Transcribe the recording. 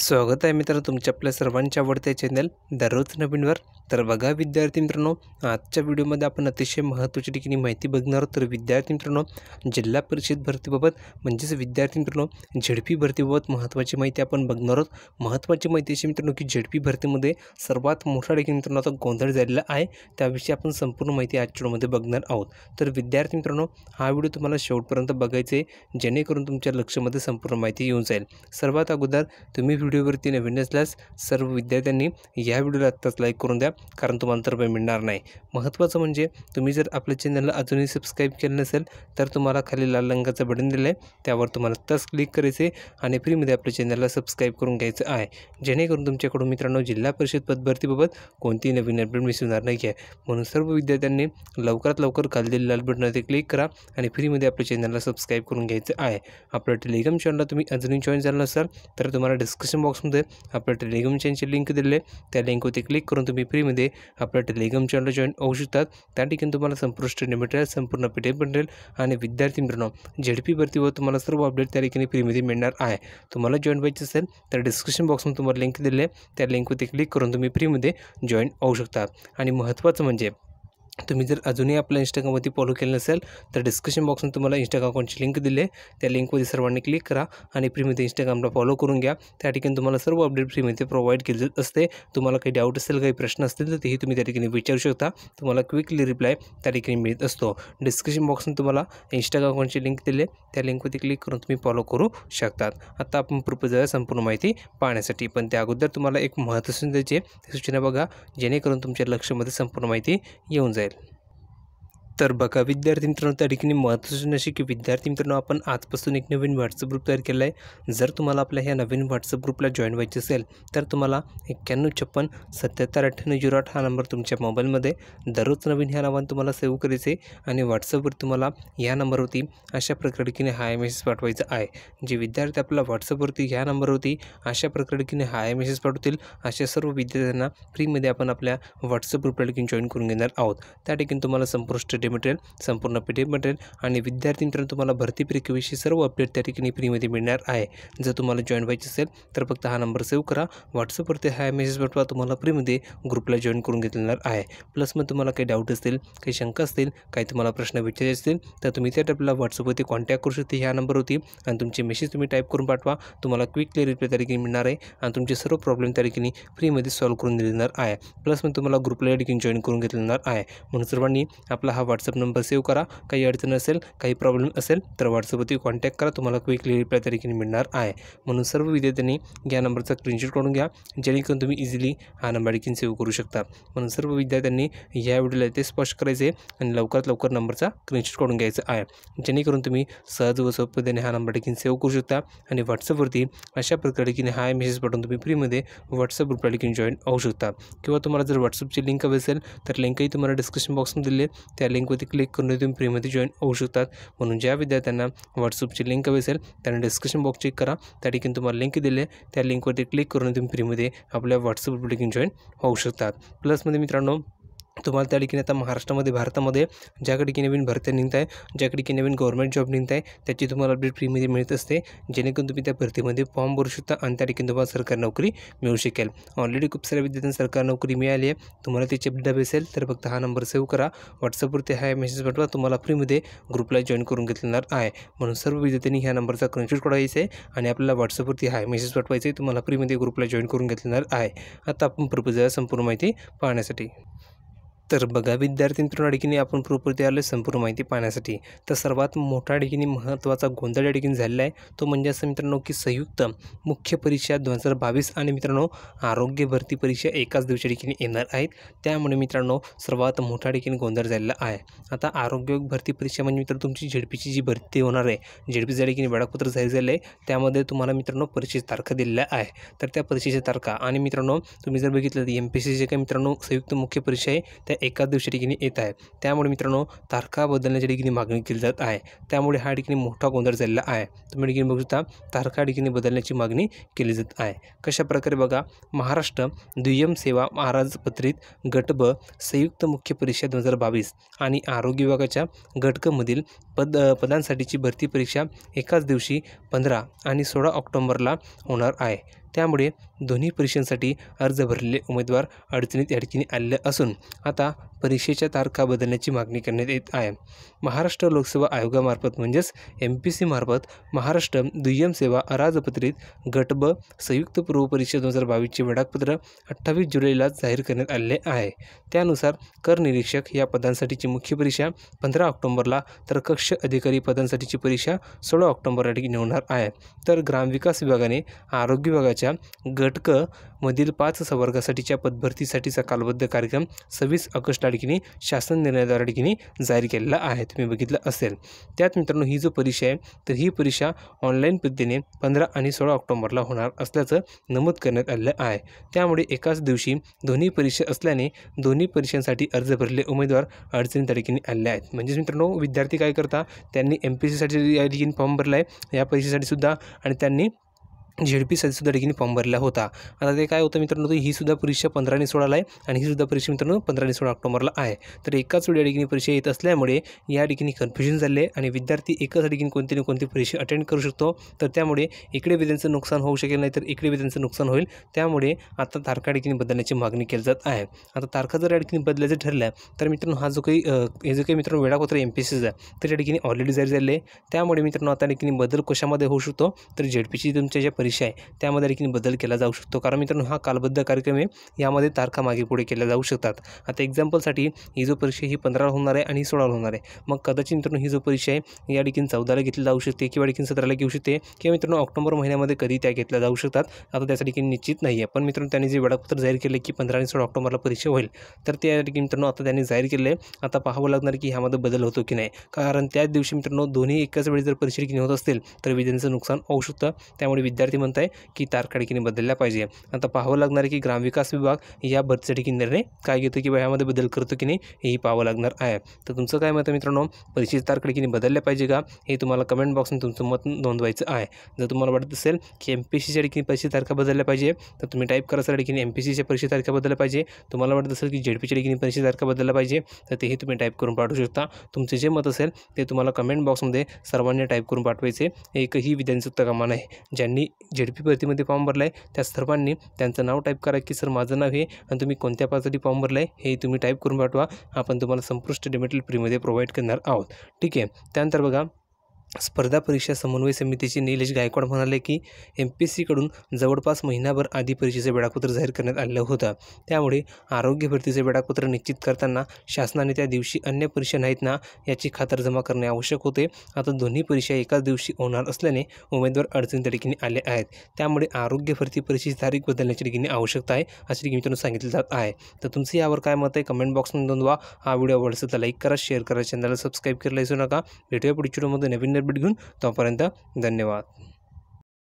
स्वागत आहे मित्र तुमच्या आपल्या सर्वांच्या आवडत्या चॅनल दररोज नवीनवर तर बघा विद्यार्थी मित्रांनो आजच्या व्हिडिओमध्ये आपण अतिशय महत्त्वाच्या ठिकाणी माहिती बघणार आहोत तर विद्यार्थी मित्रांनो जिल्हा परिषद भरतीबाबत म्हणजेच विद्यार्थी मित्रांनो झेडपी भरतीबाबत महत्त्वाची माहिती आपण बघणार आहोत महत्त्वाची माहिती अशी मित्रांनो की झेडपी भरतीमध्ये सर्वात मोठा ठिकाणी मित्रांनो आता गोंधळ झालेला आहे त्याविषयी आपण संपूर्ण माहिती आज चोडमध्ये बघणार आहोत तर विद्यार्थी मित्रांनो हा व्हिडिओ तुम्हाला शेवटपर्यंत आहे जेणेकरून तुमच्या लक्षामध्ये संपूर्ण माहिती येऊन जाईल सर्वात अगोदर तुम्ही व्हिडिओवरती नवीन नसल्यास सर्व विद्यार्थ्यांनी या व्हिडिओला आत्ताच लाईक करून द्या कारण तुम्हाला तर मिळणार नाही महत्त्वाचं म्हणजे तुम्ही जर आपल्या चॅनलला अजूनही सबस्क्राईब केलं नसेल तर तुम्हाला खाली लाल रंगाचं बटन दिलं आहे त्यावर तुम्हाला तस क्लिक करायचे आणि फ्रीमध्ये आपल्या चॅनलला सबस्क्राईब करून घ्यायचं आहे जेणेकरून तुमच्याकडून मित्रांनो जिल्हा परिषद पदभरतीबाबत कोणतीही नवीन अपडेट मिस होणार नाही आहे म्हणून सर्व विद्यार्थ्यांनी लवकरात लवकर खाली दिलेलं लाल बटनवरती क्लिक करा आणि फ्रीमध्ये आपल्या चॅनलला सबस्क्राईब करून घ्यायचं आहे आपलं टेलिग्राम चॅनलला तुम्ही अजूनही जॉईन झालं नसाल तर तुम्हाला डिस्कशन डिस्क्रिप्शन बॉक्समध्ये आपल्या टेलिग्राम चॅनलची लिंक दिले आहे त्या लिंकवरती क्लिक करून तुम्ही फ्रीमध्ये आपल्या टेलिग्राम चॅनलला जॉईन होऊ शकतात त्या ठिकाणी तुम्हाला संपूर्ण स्टडी मटेरियल संपूर्ण पी डी आणि विद्यार्थी मित्रांनो झेडपी भरतीवर तुम्हाला सर्व अपडेट त्या ठिकाणी फ्रीमध्ये मिळणार आहे तुम्हाला जॉईन व्हायचं असेल तर डिस्क्रिप्शन बॉक्समध्ये तुम्हाला लिंक दिले आहे त्या लिंकवरती क्लिक करून तुम्ही फ्रीमध्ये जॉईन होऊ शकता आणि महत्त्वाचं म्हणजे तुम्ही जर अजूनही आपल्या इंस्टाग्रामवरती फॉलो केलं नसेल तर डिस्क्रिप्शन बॉक्समध्ये तुम्हाला इंस्टाग्राम अकाउंटची लिंक दिली आहे त्या लिंकमध्ये सर्वांनी क्लिक करा आणि फ्रीमध्ये इंस्टाग्रामला फॉलो करून घ्या त्या ठिकाणी तुम्हाला सर्व अपडेट फ्रीमध्ये प्रोव्हाइड केले जात असते तुम्हाला काही डाऊट असेल काही प्रश्न असतील तर तेही तुम्ही त्या ठिकाणी विचारू शकता तुम्हाला क्विकली रिप्लाय त्या ठिकाणी मिळत असतो डिस्क्रिप्शन बॉक्समध्ये तुम्हाला इंस्टाग्राम अकाउंटची लिंक दिली आहे त्या लिंकमध्ये क्लिक करून तुम्ही फॉलो करू शकतात आता आपण जाऊया संपूर्ण माहिती पाहण्यासाठी पण त्या अगोदर तुम्हाला एक महत्त्वाची सूचना बघा जेणेकरून तुमच्या लक्षामध्ये संपूर्ण माहिती येऊन जाईल Israel. तर बघा विद्यार्थी मित्रांनो त्या ठिकाणी महत्त्वाचं म्हणजे अशी की विद्यार्थी मित्रांनो आपण आजपासून एक नवीन व्हॉट्सअप ग्रुप तयार केला आहे जर तुम्हाला आपल्या ह्या नवीन व्हॉट्सअप ग्रुपला जॉईन व्हायचे असेल तर तुम्हाला एक्क्याण्णव छप्पन सत्याहत्तर अठ्ठ्याण्णव झिरो आठ हा नंबर तुमच्या मोबाईलमध्ये दररोज नवीन ह्या नावाने तुम्हाला सेव्ह करायचे आहे आणि व्हॉट्सअपवर तुम्हाला ह्या नंबरवरती अशा प्रकारे हाय मेसेज पाठवायचा आहे जे विद्यार्थी आपल्याला व्हॉट्सअपवरती ह्या नंबरवरती अशा प्रकारे हाय मेसेज पाठवतील अशा सर्व विद्यार्थ्यांना फ्रीमध्ये आपण आपल्या व्हॉट्सअप ग्रुपला जॉईन करून घेणार आहोत त्या ठिकाणी तुम्हाला संपुष्ट स्टडी मटेरियल संपूर्ण पी डी एफ मटेरियल आणि विद्यार्थी मित्रांनो तुम्हाला भरती प्रक्रियेविषयी सर्व अपडेट त्या ठिकाणी फ्रीमध्ये मिळणार आहे जर तुम्हाला जॉईन व्हायचे असेल तर फक्त हा नंबर सेव्ह करा व्हॉट्सअपवरती हा मेसेज पाठवा तुम्हाला फ्रीमध्ये ग्रुपला जॉईन करून घेतलेणार आहे प्लस मग तुम्हाला काही डाऊट असतील काही शंका असतील काही तुम्हाला प्रश्न विचारायचे असतील तर तुम्ही त्या टॅपला व्हॉट्सअपवरती कॉन्टॅक्ट करू शकते ह्या नंबरवरती आणि तुमचे मेसेज तुम्ही टाईप करून पाठवा तुम्हाला क्विकली रिप्लाय त्या ठिकाणी मिळणार आहे आणि तुमचे सर्व प्रॉब्लेम त्या ठिकाणी फ्रीमध्ये सॉल्व्ह करून दिलेणार आहे प्लस मग तुम्हाला ग्रुपला या ठिकाणी जॉईन करून घेतलेणार आहे म्हणून सर्वांनी आपला हा व्हॉट्सअप नंबर सेव्ह करा काही अडचण असेल काही प्रॉब्लेम असेल तर व्हॉट्सअपवरती कॉन्टॅक्ट करा तुम्हाला क्विकली रिप्लाय तरी मिळणार आहे म्हणून सर्व विद्यार्थ्यांनी या नंबरचा स्क्रीनशॉट काढून घ्या जेणेकरून तुम्ही इझिली हा नंबर देखील सेव्ह करू शकता म्हणून सर्व विद्यार्थ्यांनी या व्हिडिओला ते स्पष्ट करायचे आणि लवकरात लवकर नंबरचा स्क्रीनशॉट काढून घ्यायचा आहे जेणेकरून तुम्ही सहज व सोपतेने हा नंबर देखील सेव्ह करू शकता आणि व्हॉट्सअपवरती अशा प्रकारे की हा मेसेज पाठवून तुम्ही फ्रीमध्ये व्हॉट्सअप ग्रुपला देखील जॉईन होऊ शकता किंवा तुम्हाला जर व्हॉट्सअपची लिंक हवी असेल तर लिंकही तुम्हाला डिस्क्रिप्शन बॉक्समध्ये दिले त्या लिंक लिंकवरती क्लिक करून तुम्ही फ्रीमध्ये जॉईन होऊ शकतात म्हणून ज्या विद्यार्थ्यांना व्हॉट्सअपची लिंक हवी असेल त्यांना डिस्क्रिप्शन बॉक्स चेक करा त्या ठिकाणी तुम्हाला लिंक दिले त्या लिंकवरती क्लिक करून तुम्ही फ्रीमध्ये आपल्या व्हॉट्सअप लिंक जॉईन होऊ शकतात प्लसमध्ये मित्रांनो तुम्हाला त्या ठिकाणी आता महाराष्ट्रामध्ये भारतामध्ये ज्याकडे की नवीन भरत्या निघत आहे ज्याकडे की नवीन गव्हर्मेंट जॉब निघत आहे त्याची तुम्हाला अपडेट फ्रीमध्ये मिळत असते जेणेकरून तुम्ही त्या भरतीमध्ये फॉर्म भरू शकता आणि त्या ठिकाणी तुम्हाला सरकार नोकरी मिळू शकेल ऑलरेडी खूप साऱ्या विद्यार्थ्यांना सरकार नोकरी मिळाली आहे तुम्हाला त्याची अपडेट असेल तर फक्त हा नंबर सेव्ह करा व्हॉट्सअपवरती हाय मेसेज पाठवा तुम्हाला फ्रीमध्ये ग्रुपला जॉईन करून घेतलणार आहे म्हणून सर्व विद्यार्थ्यांनी ह्या नंबरचा स्क्रीनशॉट करायचं आहे आणि आपल्याला व्हॉट्सअपवरती हाय मेसेज पाठवायचे तुम्हाला फ्रीमध्ये ग्रुपला जॉईन करून घेतलणार आहे आता आपण प्रपोजल संपूर्ण माहिती पाहण्यासाठी तर बघा विद्यार्थी मित्रांनो ठिकाणी आपण पूर्वपूर्ती आले संपूर्ण माहिती पाहण्यासाठी तर सर्वात मोठा ठिकाणी महत्त्वाचा गोंधळ ठिकाणी झालेला आहे तो म्हणजे असं मित्रांनो की संयुक्त मुख्य परीक्षा दोन हजार बावीस आणि मित्रांनो आरोग्य भरती परीक्षा एकाच दिवशी ठिकाणी येणार आहेत त्यामुळे मित्रांनो सर्वात मोठा ठिकाणी गोंधळ झालेला आहे आता आरोग्य भरती परीक्षा म्हणजे मित्रांनो तुमची झेडपीची जी भरती होणार आहे झेडपीच्या अडकीने वेळापत्र जाहीर झाले आहे त्यामध्ये तुम्हाला मित्रांनो परीक्षेची तारखा दिलेल्या आहे तर त्या परीक्षेच्या तारखा आणि मित्रांनो तुम्ही जर बघितलं तर एम पी जे काही मित्रांनो संयुक्त मुख्य परीक्षा आहे त्या एकाच दिवशी ठिकाणी येत आहे त्यामुळे मित्रांनो तारखा बदलण्याच्या ठिकाणी मागणी केली जात आहे त्यामुळे हा ठिकाणी मोठा गोंधळ झालेला आहे तुम्ही ठिकाणी बघू शकता तारखा ठिकाणी बदलण्याची मागणी केली जात आहे कशाप्रकारे बघा महाराष्ट्र दुय्यम सेवा महाराजपत्रित गट ब संयुक्त मुख्य परीक्षा दोन हजार बावीस आणि आरोग्य विभागाच्या घटकमधील पद पदांसाठीची भरती परीक्षा एकाच दिवशी पंधरा आणि सोळा ऑक्टोंबरला होणार आहे त्यामुळे दोन्ही परीक्षांसाठी अर्ज भरलेले उमेदवार अडचणीत ठिकाणी आलेले असून आता परीक्षेच्या तारखा बदलण्याची मागणी करण्यात येत आहे महाराष्ट्र लोकसेवा आयोगामार्फत म्हणजेच एम पी सी मार्फत महाराष्ट्र दुय्यम सेवा अराजपत्रित गट ब संयुक्त पूर्व परीक्षा दोन हजार बावीसचे वेळापत्र अठ्ठावीस जुलैला जाहीर करण्यात आले आहे त्यानुसार कर निरीक्षक या पदांसाठीची मुख्य परीक्षा पंधरा ऑक्टोबरला तर कक्ष अधिकारी पदांसाठीची परीक्षा सोळा ऑक्टोबरला होणार आहे तर ग्रामविकास विभागाने आरोग्य विभागाच्या च्या गटक मधील पाच सवर्गासाठीच्या पदभरतीसाठीचा कालबद्ध कार्यक्रम सव्वीस ऑगस्ट ठिकाणी शासन निर्णयाद्वारे ठिकाणी जाहीर केलेला आहे तुम्ही बघितलं असेल त्यात मित्रांनो ही जो परीक्षा आहे तर ही परीक्षा ऑनलाईन पद्धतीने पंधरा आणि सोळा ऑक्टोबरला होणार असल्याचं नमूद करण्यात आलेलं आहे त्यामुळे एकाच दिवशी दोन्ही परीक्षा असल्याने दोन्ही परीक्षांसाठी अर्ज भरले उमेदवार अडचणी त्या आले आहेत म्हणजेच मित्रांनो विद्यार्थी काय करता त्यांनी एम पी सीसाठी या फॉर्म भरला आहे या परीक्षेसाठी सुद्धा आणि त्यांनी झेडपीसाठी सुद्धा ठिकाणी फॉर्म भरला होता आता ते काय होतं मित्रांनो ही सुद्धा परीक्षा पंधराने सोळाला आहे आणि ही सुद्धा परीक्षा मित्रांनो पंधराने सोळा ऑक्टोबरला आहे तर एकाच वेळी या ठिकाणी परीक्षा येत असल्यामुळे या ठिकाणी कन्फ्युजन झाले आहे आणि विद्यार्थी एकाच ठिकाणी कोणती ना कोणती परीक्षा अटेंड करू शकतो तर त्यामुळे इकडे विद्यांचं नुकसान होऊ शकेल नाही तर इकडे विद्यांचं नुकसान होईल त्यामुळे आता तारखा ठिकाणी बदलण्याची मागणी केली जात आहे आता तारखा जर या ठिकाणी बदलायचं ठरलं तर मित्रांनो हा जो काही हे जो काही मित्रांनो वेळापत्र एम पी सीचा आहे तर या ठिकाणी ऑलरेडी जाहीर झाले त्यामुळे मित्रांनो आता ठिकाणी बदल कशामध्ये होऊ शकतो तर झेडपीची तुमच्या ज्या परीक्षा आहे त्यामध्ये देखील बदल केला जाऊ शकतो कारण मित्रांनो हा कालबद्ध कार्यक्रम आहे यामध्ये तारखा मागे पुढे केल्या जाऊ शकतात आता एक्झाम्पलसाठी ही जो परीक्षा ही पंधराला होणार आहे आणि सोळाला होणार आहे मग कदाचित मित्रांनो ही जो परीक्षा आहे या ठिकाणी चौदाला घेतली जाऊ शकते किंवा ठिकाणी सतराला घेऊ शकते किंवा मित्रांनो ऑक्टोबर महिन्यामध्ये कधी त्या घेतल्या जाऊ शकतात आता त्यासाठी ठिकाणी निश्चित नाही आहे पण मित्रांनो त्यांनी जे वेळापत्र जाहीर केले की पंधरा आणि सोळा ऑक्टोबरला परीक्षा होईल तर त्या ठिकाणी मित्रांनो आता त्यांनी जाहीर केले आहे आता पाहावं लागणार की ह्यामध्ये बदल होतो की नाही कारण त्याच दिवशी मित्रांनो दोन्ही एकाच वेळी जर परीक्षा होत असतील तर विद्यार्थ्यांचं नुकसान होऊ शकतं त्यामुळे विद्यार्थी विद्यार्थी म्हणत आहे की तारखाडकीने बदलल्या पाहिजे आता पाहावं लागणार आहे की ग्रामविकास विभाग या भरतीसाठी निर्णय काय घेतो किंवा ह्यामध्ये बदल करतो की नाही हेही पाहावं लागणार आहे तर तुमचं काय मत मित्रांनो परीक्षेची तारखाडकीने बदलल्या पाहिजे का हे तुम्हाला कमेंट बॉक्समध्ये तुमचं मत नोंदवायचं आहे जर तुम्हाला वाटत असेल की एम पी सीच्या ठिकाणी परीक्षेची तारखा बदलल्या पाहिजे तर तुम्ही टाईप करायसाठी ठिकाणी एम पी सीच्या परीक्षेची तारखा बदलल्या पाहिजे तुम्हाला वाटत असेल की जेडपीच्या पीच्या ठिकाणी परीक्षेची तारखा बदलल्या पाहिजे तर तेही तुम्ही टाईप करून पाठवू शकता तुमचं जे मत असेल ते तुम्हाला कमेंट बॉक्समध्ये सर्वांनी टाईप करून पाठवायचे एकही विद्यांचं चुकता आहे ज्यांनी पी भरतीमध्ये फॉर्म भरला आहे त्या सर्वांनी त्यांचं नाव टाईप करा की सर माझं नाव हे आणि तुम्ही कोणत्या पासाठी फॉर्म भरला आहे हे तुम्ही टाईप करून पाठवा आपण तुम्हाला संपुष्ट डिमेटल फ्रीमध्ये प्रोव्हाइड करणार आहोत ठीक आहे त्यानंतर बघा स्पर्धा परीक्षा समन्वय समितीचे निलेश गायकवाड म्हणाले की एम पी एस सीकडून जवळपास महिनाभर आधी परीक्षेचं वेळापत्र जाहीर करण्यात आलेलं होतं त्यामुळे आरोग्य भरतीचे वेळापत्र निश्चित करताना शासनाने त्या दिवशी अन्य परीक्षा नाहीत ना याची खातर जमा करणे आवश्यक होते आता दोन्ही परीक्षा एकाच दिवशी होणार असल्याने उमेदवार अडचणी ठिकाणी आले आहेत त्यामुळे आरोग्य भरती परीक्षेची तारीख बदलण्याची ठिकाणी आवश्यकता आहे अशी ठिकाणी त्यांना सांगितलं जात आहे तर तुमचं यावर काय मत आहे कमेंट बॉक्समध्ये नोंदवा हा व्हिडिओ आवडला तर लाईक करा शेअर करा चॅनलला सबस्क्राईब करायला विसरू नका व्हिडिओ पुढच्या नवीन भेट घेऊन तोपर्यंत धन्यवाद